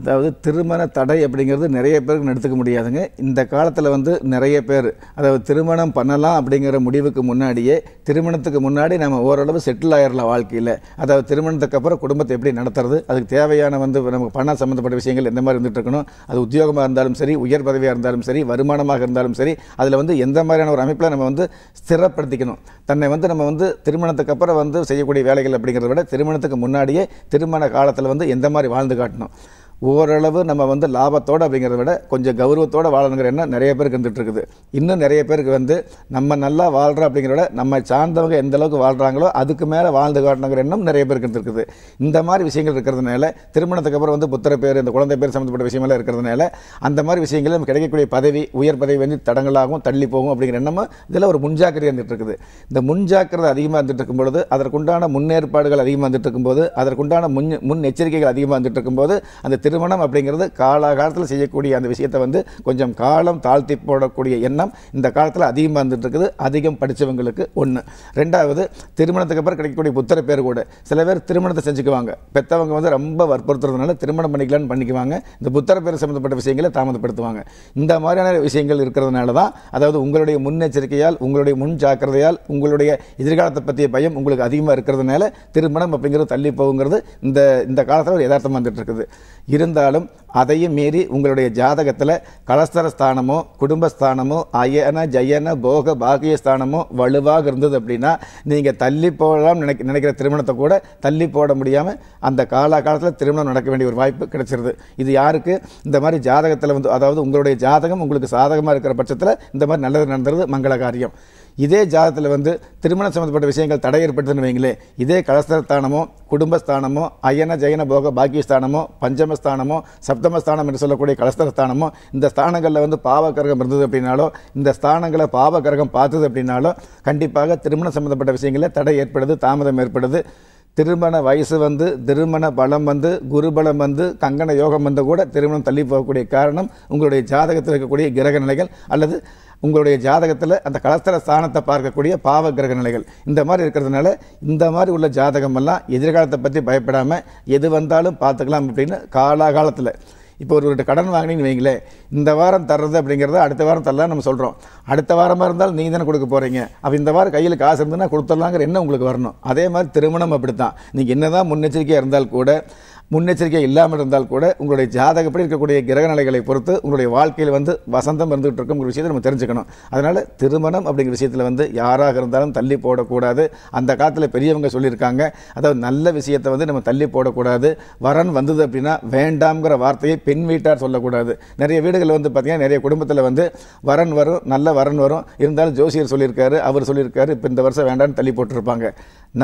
அதாவது திருமண தடை அப்படிங்கிறது நிறைய பேருக்கு எடுத்துக்க முடியாதுங்க இந்த காலத்தில் வந்து நிறைய பேர் அதாவது திருமணம் பண்ணலாம் அப்படிங்கிற முடிவுக்கு முன்னாடியே திருமணத்துக்கு முன்னாடி நம்ம ஓரளவு செட்டில் ஆயிடலாம் வாழ்க்கையில் அதாவது திருமணத்துக்கு அப்புறம் குடும்பத்தை எப்படி நடத்துறது அதுக்கு தேவையான வந்து நமக்கு பணம் சம்மந்தப்பட்ட விஷயங்கள் எந்த மாதிரி இருந்துகிட்டு இருக்கணும் அது உத்தியோகமாக இருந்தாலும் சரி உயர் பதவியாக இருந்தாலும் சரி வருமானமாக இருந்தாலும் சரி அதில் வந்து எந்த மாதிரியான ஒரு அமைப்பில் நம்ம வந்து ஸ்திரப்படுத்திக்கணும் தன்னை வந்து நம்ம வந்து திருமணத்துக்கு அப்புறம் வந்து செய்யக்கூடிய வேலைகள் அப்படிங்கிறத விட திருமணத்துக்கு முன்னாடியே திருமண காலத்தில் வந்து எந்த மாதிரி வாழ்ந்து காட்டணும் ஓரளவு நம்ம வந்து லாபத்தோடு அப்படிங்கிறத விட கொஞ்சம் கௌரவத்தோடு வாழணுங்கிற எண்ணம் நிறைய பேருக்கு இருந்துகிட்ருக்குது இன்னும் நிறைய பேருக்கு வந்து நம்ம நல்லா வாழ்கிறோம் அப்படிங்கிறத நம்ம சார்ந்தவங்க எந்த அளவுக்கு வாழ்கிறாங்களோ அதுக்கு மேலே வாழ்ந்து காட்டணுங்கிற எண்ணம் நிறைய பேருக்கு இருந்துருக்குது இந்த மாதிரி விஷயங்கள் இருக்கிறதுனால திருமணத்துக்கு அப்புறம் வந்து புத்திர பேர் இந்த குழந்தை பேர் சம்மந்தப்பட்ட விஷயமெல்லாம் இருக்கிறதுனால அந்த மாதிரி விஷயங்கள் நம்ம கிடைக்கக்கூடிய பதவி உயர் பதவி வந்து தடங்களாகவும் தள்ளி போகும் அப்படிங்கிற எண்ணமும் இதில் ஒரு முன்ஜாக்கிரதை இருந்துகிட்ருக்குது இந்த முன்ஜாக்கிரதை அதிகமாக இருந்துகிட்டு இருக்கும்பொழுது அதற்குண்டான முன்னேற்பாடுகள் அதிகமாக இருந்துகிட்டு இருக்கும்போது அதற்குண்டான முன் முன் எச்சரிக்கைகள் அதிகமாக இருந்துகிட்டு இருக்கும்போது அந்த திரு திருமணம் அப்படிங்கிறது காலகாலத்தில் செய்யக்கூடிய அந்த விஷயத்தை வந்து கொஞ்சம் காலம் தாழ்த்தி போடக்கூடிய எண்ணம் இந்த காலத்தில் அதிகமாக வந்துட்டு இருக்குது அதிகம் படித்தவங்களுக்கு ஒன்று ரெண்டாவது திருமணத்துக்கு அப்புறம் கிடைக்கக்கூடிய புத்திர பேர் கூட சில பேர் திருமணத்தை செஞ்சுக்குவாங்க பெற்றவங்க வந்து ரொம்ப வற்புறுத்துறதுனால திருமணம் பண்ணிக்கலாம்னு பண்ணிக்குவாங்க இந்த புத்திர பேர் சம்மந்தப்பட்ட விஷயங்களை தாமதப்படுத்துவாங்க இந்த மாதிரியான விஷயங்கள் இருக்கிறதுனால தான் அதாவது உங்களுடைய முன்னெச்சரிக்கையால் உங்களுடைய முன் ஜாக்கிரதையால் உங்களுடைய எதிர்காலத்தை பற்றிய பயம் உங்களுக்கு அதிகமாக இருக்கிறதுனால திருமணம் அப்படிங்கிறது தள்ளி போகுங்கிறது இந்த இந்த காலத்தில் ஒரு யதார்த்தம் வந்துட்டு இருக்குது இருந்தாலும் அதையும் மீறி உங்களுடைய ஜாதகத்தில் கலஸ்தரஸ்தானமோ குடும்பஸ்தானமோ அயன ஜயன போக பாகியஸ்தானமோ வலுவாக இருந்தது அப்படின்னா நீங்கள் தள்ளி போடலாம் நினைக்க நினைக்கிற திருமணத்தை கூட தள்ளி போட முடியாமல் அந்த கால காலத்தில் திருமணம் நடக்க வேண்டிய ஒரு வாய்ப்பு கிடைச்சிருது இது யாருக்கு இந்த மாதிரி ஜாதகத்தில் வந்து அதாவது உங்களுடைய ஜாதகம் உங்களுக்கு சாதகமாக இருக்கிற பட்சத்தில் இந்த மாதிரி நல்லது நடந்துருது மங்கள காரியம் இதே ஜாதத்தில் வந்து திருமணம் சம்மந்தப்பட்ட விஷயங்கள் தடை ஏற்பட்டதுன்னு வைங்களே இதே கலஸ்தானமோ குடும்பஸ்தானமோ அயன ஜெயன போக பாக்கியஸ்தானமோ பஞ்சமஸ்தானமோ சப்தமஸ்தானம் என்று சொல்லக்கூடிய கலஸ்தானமோ இந்த ஸ்தானங்களில் வந்து பாவகரகம் இருந்தது அப்படின்னாலோ இந்த ஸ்தானங்களை பாவகரகம் பார்த்தது அப்படின்னாலோ கண்டிப்பாக திருமணம் சம்மந்தப்பட்ட விஷயங்களில் தடை ஏற்படுது தாமதம் ஏற்படுது திருமண வயசு வந்து திருமண பலம் வந்து குருபலம் வந்து கங்கண யோகம் வந்து கூட திருமணம் தள்ளி போகக்கூடிய காரணம் உங்களுடைய ஜாதகத்தில் இருக்கக்கூடிய கிரக நிலைகள் அல்லது உங்களுடைய ஜாதகத்தில் அந்த கலஸ்தர ஸ்தானத்தை பார்க்கக்கூடிய பாவ கிரக நிலைகள் இந்த மாதிரி இருக்கிறதுனால இந்த மாதிரி உள்ள ஜாதகமெல்லாம் எதிர்காலத்தை பற்றி பயப்படாமல் எது வந்தாலும் பார்த்துக்கலாம் அப்படின்னு காலாகாலத்தில் இப்போ ஒருவர்கிட்ட கடன் வாங்கினீங்கன்னு வைங்களேன் இந்த வாரம் தர்றது அப்படிங்கிறத அடுத்த வாரம் தரலாம் நம்ம சொல்கிறோம் அடுத்த வாரமாக இருந்தால் நீங்கள் தானே கொடுக்க போகிறீங்க அப்போ இந்த வாரம் கையில் காசு இருந்ததுன்னா கொடுத்துடலாங்கிற என்ன உங்களுக்கு வரணும் அதே மாதிரி திருமணம் அப்படி தான் நீங்கள் என்ன தான் முன்னெச்சரிக்கையாக இருந்தால் கூட முன்னெச்சரிக்கை இல்லாமல் இருந்தால் கூட உங்களுடைய ஜாதகப்படி இருக்கக்கூடிய கிரகநிலைகளை பொறுத்து உங்களுடைய வாழ்க்கையில் வந்து வசந்தம் இருந்துகிட்டு இருக்குங்கிற விஷயத்தை நம்ம தெரிஞ்சுக்கணும் அதனால் திருமணம் அப்படிங்கிற விஷயத்தில் வந்து யாராக இருந்தாலும் தள்ளி போடக்கூடாது அந்த காலத்தில் பெரியவங்க சொல்லியிருக்காங்க அதாவது நல்ல விஷயத்தை வந்து நம்ம தள்ளி போடக்கூடாது வரன் வந்தது அப்படின்னா வேண்டாம்ங்கிற வார்த்தையை பெண் வீட்டார் சொல்லக்கூடாது நிறைய வீடுகளில் வந்து பார்த்திங்கன்னா நிறைய குடும்பத்தில் வந்து வரன் வரும் நல்ல வரன் வரும் இருந்தாலும் ஜோசியர் சொல்லியிருக்காரு அவர் சொல்லியிருக்காரு இப்போ இந்த வருஷம் வேண்டாம்னு தள்ளி போட்டிருப்பாங்க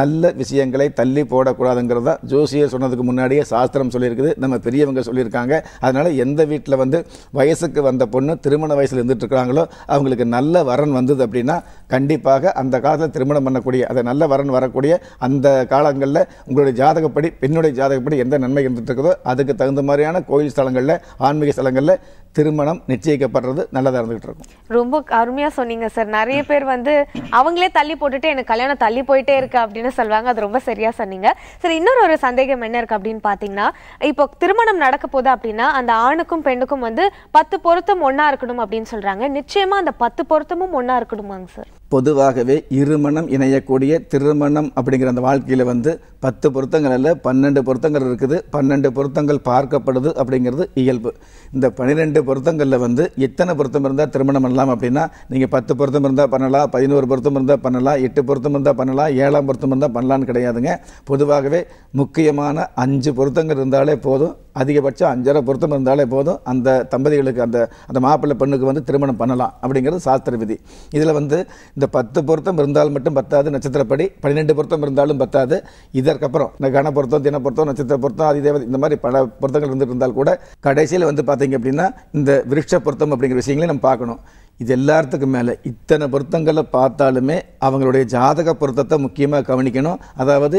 நல்ல விஷயங்களை தள்ளி போடக்கூடாதுங்கிறதா ஜோசியர் சொன்னதுக்கு முன்னாடியே சாஸ்திரம் சொல்லியிருக்குது நம்ம பெரியவங்க சொல்லியிருக்காங்க அதனால் எந்த வீட்டில் வந்து வயசுக்கு வந்த பொண்ணு திருமண வயசில் இருக்கிறாங்களோ அவங்களுக்கு நல்ல வரன் வந்தது அப்படின்னா கண்டிப்பாக அந்த காலத்தில் திருமணம் பண்ணக்கூடிய அதை நல்ல வரன் வரக்கூடிய அந்த காலங்களில் உங்களுடைய ஜாதகப்படி பெண்ணுடைய ஜாதகப்படி எந்த நன்மை இருக்குதோ அதுக்கு தகுந்த மாதிரியான கோயில் ஸ்தலங்களில் ஆன்மீக ஸ்தலங்களில் திருமணம் நிச்சயிக்கப்படுறது நல்லதாக இருந்துகிட்டு இருக்கும் ரொம்ப அருமையாக சொன்னீங்க சார் நிறைய பேர் வந்து அவங்களே தள்ளி போட்டுட்டு எனக்கு கல்யாணம் தள்ளி போயிட்டே இருக்கு அப்படின்னு சொல்லுவாங்க அது ரொம்ப சரியாக சொன்னீங்க சார் இன்னொரு ஒரு சந்தேகம் என்ன இருக்குது அப்படின்னு பார்த்தீங்கன்னா இப்போ திருமணம் நடக்க போகுது அப்படின்னா அந்த ஆணுக்கும் பெண்ணுக்கும் வந்து பத்து பொருத்தம் ஒன்றா இருக்கணும் அப்படின்னு சொல்கிறாங்க நிச்சயமாக அந்த பத்து பொருத்தமும் ஒன்றா இருக்கணுமாங்க சார் பொதுவாகவே இருமணம் இணையக்கூடிய திருமணம் அப்படிங்கிற அந்த வாழ்க்கையில் வந்து பத்து பொருத்தங்கள் அல்ல பன்னெண்டு பொருத்தங்கள் இருக்குது பன்னெண்டு பொருத்தங்கள் பார்க்கப்படுது அப்படிங்கிறது இயல்பு இந்த பன்னிரெண்டு பொருத்தங்களில் வந்து எத்தனை பொருத்தம் இருந்தால் திருமணம் பண்ணலாம் அப்படின்னா நீங்கள் பத்து பொருத்தம் இருந்தால் பண்ணலாம் பதினோரு பொருத்தம் இருந்தால் பண்ணலாம் எட்டு பொருத்தம் இருந்தால் பண்ணலாம் ஏழாம் பொருத்தம் இருந்தால் பண்ணலான்னு கிடையாதுங்க பொதுவாகவே முக்கியமான அஞ்சு பொருத்தங்கள் இருந்தாலே போதும் அதிகபட்சம் அஞ்சரை பொருத்தம் இருந்தாலே போதும் அந்த தம்பதிகளுக்கு அந்த அந்த மாப்பிள்ளை பெண்ணுக்கு வந்து திருமணம் பண்ணலாம் அப்படிங்கிறது சாஸ்திர விதி இதில் வந்து இந்த பத்து பொருத்தம் இருந்தால் மட்டும் பத்தாது நட்சத்திரப்படி பன்னிரெண்டு பொருத்தம் இருந்தாலும் பத்தாது இதற்கப்புறம் இந்த கன பொருத்தம் தின பொருத்தம் நட்சத்திர பொருத்தம் அதிதேவதை இந்த மாதிரி பல பொருத்தங்கள் இருந்துட்டு இருந்தால் கூட கடைசியில் வந்து பார்த்தீங்க அப்படின்னா இந்த விருட்ச பொருத்தம் அப்படிங்கிற விஷயங்களையும் நம்ம பார்க்கணும் இது எல்லாத்துக்கும் மேலே இத்தனை பொருத்தங்களை பார்த்தாலுமே அவங்களுடைய ஜாதக பொருத்தத்தை முக்கியமாக கவனிக்கணும் அதாவது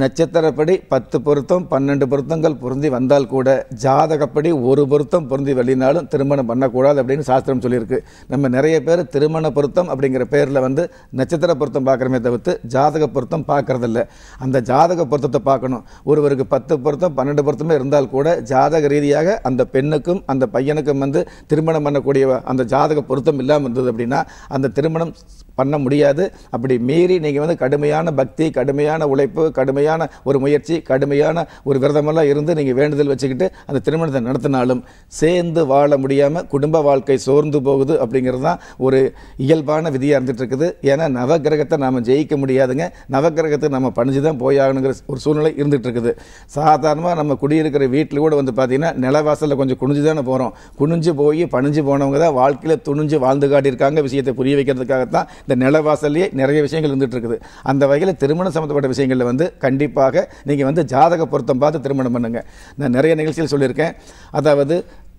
நட்சத்திரப்படி பத்து பொருத்தம் பன்னெண்டு பொருத்தங்கள் பொருந்தி வந்தால் கூட ஜாதகப்படி ஒரு பொருத்தம் பொருந்தி வெளியினாலும் திருமணம் பண்ணக்கூடாது அப்படின்னு சாஸ்திரம் சொல்லியிருக்கு நம்ம நிறைய பேர் திருமண பொருத்தம் அப்படிங்கிற பேரில் வந்து நட்சத்திர பொருத்தம் பார்க்குறமே தவிர்த்து ஜாதக பொருத்தம் பார்க்குறதில்ல அந்த ஜாதக பொருத்தத்தை பார்க்கணும் ஒருவருக்கு பத்து பொருத்தம் பன்னெண்டு பொருத்தமே இருந்தால் கூட ஜாதக ரீதியாக அந்த பெண்ணுக்கும் அந்த பையனுக்கும் வந்து திருமணம் பண்ணக்கூடிய அந்த ஜாதக பொருத்தம் இல்லாமல் இருந்தது அப்படின்னா அந்த திருமணம் பண்ண முடியாது அப்படி மீறி நீங்கள் வந்து கடுமையான பக்தி கடுமையான உழைப்பு கடுமையான ஒரு முயற்சி கடுமையான ஒரு விரதமெல்லாம் இருந்து நீங்கள் வேண்டுதல் வச்சுக்கிட்டு அந்த திருமணத்தை நடத்தினாலும் சேர்ந்து வாழ முடியாமல் குடும்ப வாழ்க்கை சோர்ந்து போகுது அப்படிங்கிறது தான் ஒரு இயல்பான விதியாக இருந்துகிட்டு இருக்குது ஏன்னா நவகிரகத்தை நாம் ஜெயிக்க முடியாதுங்க நவகிரகத்தை நம்ம பணிஞ்சு தான் போயாகணுங்கிற ஒரு சூழ்நிலை இருந்துகிட்டு இருக்குது சாதாரணமாக நம்ம குடியிருக்கிற வீட்டில் கூட வந்து பார்த்திங்கன்னா நிலவாசலில் கொஞ்சம் குனிஞ்சு தானே போகிறோம் குனிஞ்சு போய் பணிஞ்சு போனவங்க தான் வாழ்க்கையில் துணிஞ்சு வாழ்ந்து காட்டியிருக்காங்க விஷயத்தை புரிய வைக்கிறதுக்காகத்தான் இந்த நிலவாசல்லையே நிறைய விஷயங்கள் இருந்துகிட்டு இருக்குது அந்த வகையில் திருமணம் சம்மந்தப்பட்ட விஷயங்களில் வந்து கண்டிப்பாக நீங்கள் வந்து ஜாதக பொருத்தம் பார்த்து திருமணம் பண்ணுங்கள் நான் நிறைய நிகழ்ச்சிகள் சொல்லியிருக்கேன் அதாவது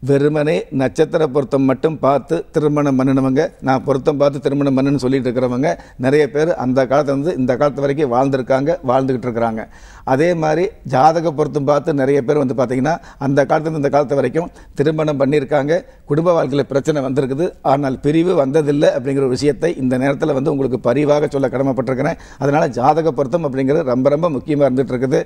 வெறுமனே நட்சத்திர பொருத்தம் மட்டும் பார்த்து திருமணம் பண்ணினவங்க நான் பொருத்தம் பார்த்து திருமணம் பண்ணுன்னு சொல்லிட்டு இருக்கிறவங்க நிறைய பேர் அந்த காலத்தில் வந்து இந்த காலத்து வரைக்கும் வாழ்ந்துருக்காங்க வாழ்ந்துக்கிட்டு இருக்கிறாங்க அதே மாதிரி ஜாதக பொருத்தம் பார்த்து நிறைய பேர் வந்து பார்த்தீங்கன்னா அந்த காலத்துலேருந்து இந்த காலத்து வரைக்கும் திருமணம் பண்ணியிருக்காங்க குடும்ப வாழ்க்கையில் பிரச்சனை வந்திருக்குது ஆனால் பிரிவு வந்ததில்லை அப்படிங்கிற ஒரு விஷயத்தை இந்த நேரத்தில் வந்து உங்களுக்கு பரிவாக சொல்ல கடமைப்பட்டிருக்கிறேன் அதனால் ஜாதக பொருத்தம் அப்படிங்கிறது ரொம்ப ரொம்ப முக்கியமாக இருந்துகிட்டு இருக்குது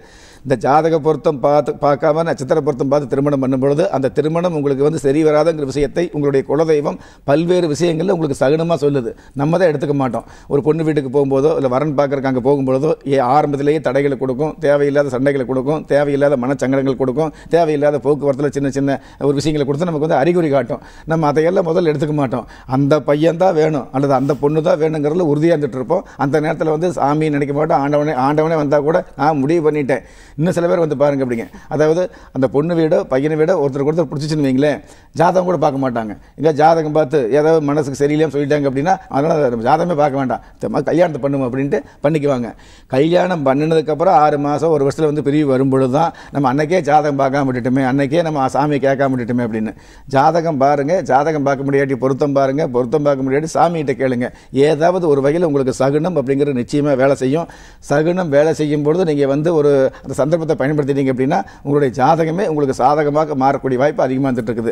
இந்த ஜாதக பொருத்தம் பார்த்து பார்க்காம நட்சத்திர பொருத்தம் பார்த்து திருமணம் பண்ணும்பொழுது அந்த திருமணம் உங்களுக்கு உங்களுக்கு வந்து சரி வராதங்கிற விஷயத்தை உங்களுடைய குலதெய்வம் பல்வேறு விஷயங்களில் உங்களுக்கு சகுனமாக சொல்லுது நம்ம தான் எடுத்துக்க மாட்டோம் ஒரு பொண்ணு வீட்டுக்கு போகும்போதோ இல்லை வரன் பார்க்குறக்கு அங்கே போகும்போதோ ஏ ஆரம்பத்திலேயே தடைகளை கொடுக்கும் தேவையில்லாத சண்டைகளை கொடுக்கும் தேவையில்லாத மனச்சங்கடங்கள் கொடுக்கும் தேவையில்லாத போக்குவரத்தில் சின்ன சின்ன ஒரு விஷயங்களை கொடுத்து நமக்கு வந்து அறிகுறி காட்டும் நம்ம அதையெல்லாம் முதல்ல எடுத்துக்க மாட்டோம் அந்த பையன் தான் வேணும் அல்லது அந்த பொண்ணு தான் வேணுங்கிறதுல உறுதியாக இருந்துட்டு அந்த நேரத்தில் வந்து சாமி நினைக்க மாட்டோம் ஆண்டவனே ஆண்டவனே வந்தால் கூட நான் முடிவு பண்ணிட்டேன் இன்னும் சில பேர் வந்து பாருங்க அப்படிங்க அதாவது அந்த பொண்ணு வீடோ பையனை வீடோ ஒருத்தருக்கு கொடுத்து பிடிச்சிச்சுன்னு வச்சுங்களேன் ஜாதகம் கூட பார்க்க மாட்டாங்க எங்கே ஜாதகம் பார்த்து ஏதாவது மனசுக்கு சரியில்லையே சொல்லிட்டாங்க அப்படின்னா அதனால் நம்ம ஜாதகமே பார்க்க வேண்டாம் கல்யாணத்தை பண்ணுவோம் அப்படின்ட்டு பண்ணிக்குவாங்க கல்யாணம் பண்ணினதுக்கப்புறம் ஆறு மாதம் ஒரு வருஷத்தில் வந்து பிரிவு வரும்பொழுது தான் நம்ம அன்னைக்கே ஜாதகம் பார்க்காம விட்டுட்டுமே அன்னைக்கே நம்ம சாமியை கேட்காம விட்டுட்டுமே அப்படின்னு ஜாதகம் பாருங்கள் ஜாதகம் பார்க்க முடியாட்டி பொருத்தம் பாருங்கள் பொருத்தம் பார்க்க முடியாட்டி சாமிகிட்ட கேளுங்க ஏதாவது ஒரு வகையில் உங்களுக்கு சகுனம் அப்படிங்கிறது நிச்சயமாக வேலை செய்யும் சகுனம் வேலை செய்யும் பொழுது நீங்கள் வந்து ஒரு அந்த சந்தர்ப்பத்தை பயன்படுத்திட்டீங்க அப்படின்னா உங்களுடைய ஜாதகமே உங்களுக்கு சாதகமாக மாறக்கூடிய வாய்ப்பு அதிகமாக இருக்குது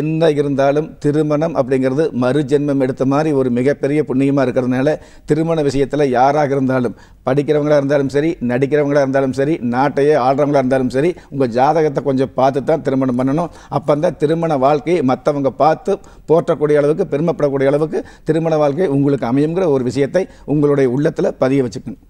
என்ன இருந்தாலும் திருமணம் அப்படிங்கிறது மறுஜென்மம் எடுத்த மாதிரி ஒரு மிகப்பெரிய புண்ணியமாக இருக்கிறதுனால திருமண விஷயத்தில் யாராக இருந்தாலும் படிக்கிறவங்களாக இருந்தாலும் சரி நடிக்கிறவங்களாக இருந்தாலும் சரி நாட்டையே ஆடுறவங்களாக இருந்தாலும் சரி உங்கள் ஜாதகத்தை கொஞ்சம் பார்த்து தான் திருமணம் பண்ணணும் அப்போ தான் திருமண வாழ்க்கையை மற்றவங்க பார்த்து போற்றக்கூடிய அளவுக்கு பெருமைப்படக்கூடிய அளவுக்கு திருமண வாழ்க்கை உங்களுக்கு அமையுங்கிற ஒரு விஷயத்தை உங்களுடைய உள்ளத்தில் பதிய வச்சுக்கணும்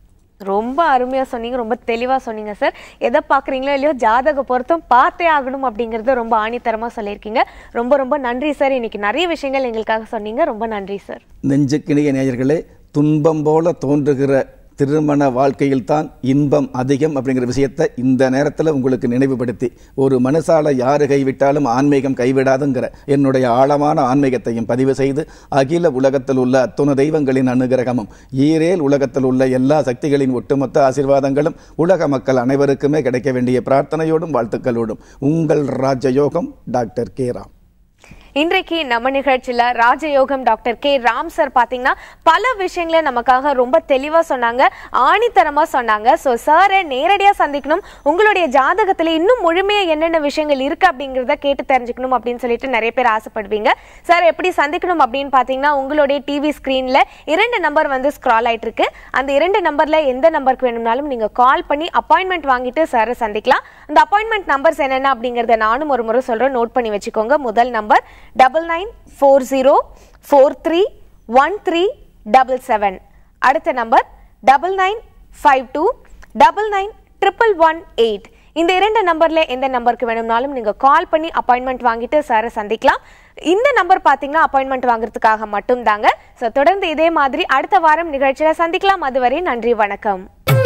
ரொம்ப அருமையாக சொன்னீங்க ரொம்ப தெளிவாக சொன்னீங்க சார் எதை பார்க்குறீங்களோ இல்லையோ ஜாதக பொருத்தம் பார்த்தே ஆகணும் அப்படிங்கிறத ரொம்ப ஆணித்தரமாக சொல்லியிருக்கீங்க ரொம்ப ரொம்ப நன்றி சார் இன்றைக்கி நிறைய விஷயங்கள் எங்களுக்காக சொன்னீங்க ரொம்ப நன்றி சார் நெஞ்சுக்கிணிய நேயர்களே துன்பம் போல தோன்றுகிற திருமண வாழ்க்கையில்தான் இன்பம் அதிகம் அப்படிங்கிற விஷயத்தை இந்த நேரத்தில் உங்களுக்கு நினைவுபடுத்தி ஒரு மனசால யாரு கைவிட்டாலும் ஆன்மீகம் கைவிடாதுங்கிற என்னுடைய ஆழமான ஆன்மீகத்தையும் பதிவு செய்து அகில உலகத்தில் உள்ள அத்துண தெய்வங்களின் அனுகிரகமும் ஈரேல் உலகத்தில் உள்ள எல்லா சக்திகளின் ஒட்டுமொத்த ஆசீர்வாதங்களும் உலக மக்கள் அனைவருக்குமே கிடைக்க வேண்டிய பிரார்த்தனையோடும் வாழ்த்துக்களோடும் உங்கள் ராஜயோகம் டாக்டர் கேராம் இன்றைக்கு நம்ம நிகழ்ச்சியில் ராஜயோகம் டாக்டர் கே ராம் சார் பார்த்தீங்கன்னா பல விஷயங்களை நமக்காக ரொம்ப தெளிவாக சொன்னாங்க ஆணித்தரமா சொன்னாங்க ஸோ சாரை நேரடியாக சந்திக்கணும் உங்களுடைய ஜாதகத்துல இன்னும் முழுமையாக என்னென்ன விஷயங்கள் இருக்கு அப்படிங்கிறத கேட்டு தெரிஞ்சுக்கணும் அப்படின்னு சொல்லிட்டு நிறைய பேர் ஆசைப்படுவீங்க சார் எப்படி சந்திக்கணும் அப்படின்னு பார்த்தீங்கன்னா உங்களுடைய டிவி ஸ்க்ரீனில் இரண்டு நம்பர் வந்து ஸ்க்ரால் ஆகிட்டு இருக்கு அந்த இரண்டு நம்பர்ல எந்த நம்பருக்கு வேணும்னாலும் நீங்கள் கால் பண்ணி அப்பாயின்மெண்ட் வாங்கிட்டு சாரை சந்திக்கலாம் அந்த அப்பாயின்மெண்ட் நம்பர்ஸ் என்னென்ன அப்படிங்கிறத நானும் ஒரு முறை சொல்கிறேன் நோட் பண்ணி வச்சுக்கோங்க முதல் number double nine four zero four three one three double seven அடுத்த number double nine five two double nine triple one eight இந்த இரண்டு நம்பரில் எந்த நம்பருக்கு வேணும்னாலும் நீங்கள் கால் பண்ணி அப்பாயின்மெண்ட் வாங்கிட்டு சாரை சந்திக்கலாம் இந்த நம்பர் பார்த்தீங்கன்னா அப்பாயின்மெண்ட் வாங்குறதுக்காக மட்டும் தாங்க ஸோ தொடர்ந்து இதே மாதிரி அடுத்த வாரம் நிகழ்ச்சியில் சந்திக்கலாம் அதுவரை நன்றி வணக்கம்